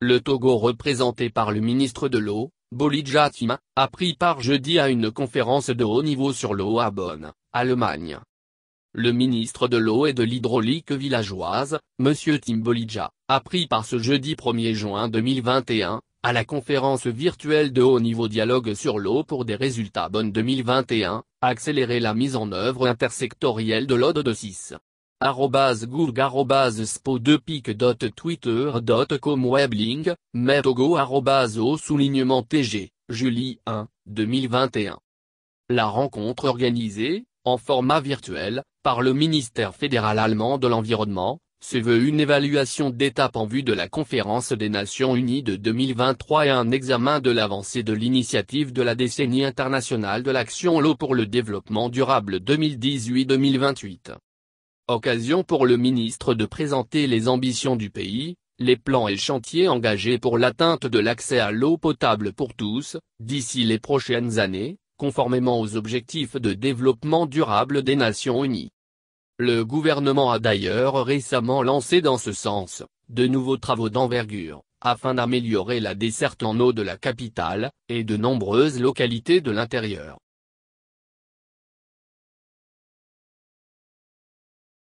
Le Togo représenté par le ministre de l'eau, Bolidja Tima, a pris part jeudi à une conférence de haut niveau sur l'eau à Bonn, Allemagne. Le ministre de l'eau et de l'hydraulique villageoise, M. Tim Bolidja, a pris part ce jeudi 1er juin 2021, à la conférence virtuelle de haut niveau dialogue sur l'eau pour des résultats Bonn 2021, accélérer la mise en œuvre intersectorielle de l'ODE de 6 gourg.spo2pic.twitter.com weblink, soulignement tg, 1, 2021. La rencontre organisée, en format virtuel, par le ministère fédéral allemand de l'environnement, se veut une évaluation d'étape en vue de la conférence des Nations Unies de 2023 et un examen de l'avancée de l'initiative de la décennie internationale de l'action l'eau pour le développement durable 2018-2028. Occasion pour le ministre de présenter les ambitions du pays, les plans et chantiers engagés pour l'atteinte de l'accès à l'eau potable pour tous, d'ici les prochaines années, conformément aux objectifs de développement durable des Nations Unies. Le gouvernement a d'ailleurs récemment lancé dans ce sens, de nouveaux travaux d'envergure, afin d'améliorer la desserte en eau de la capitale, et de nombreuses localités de l'intérieur.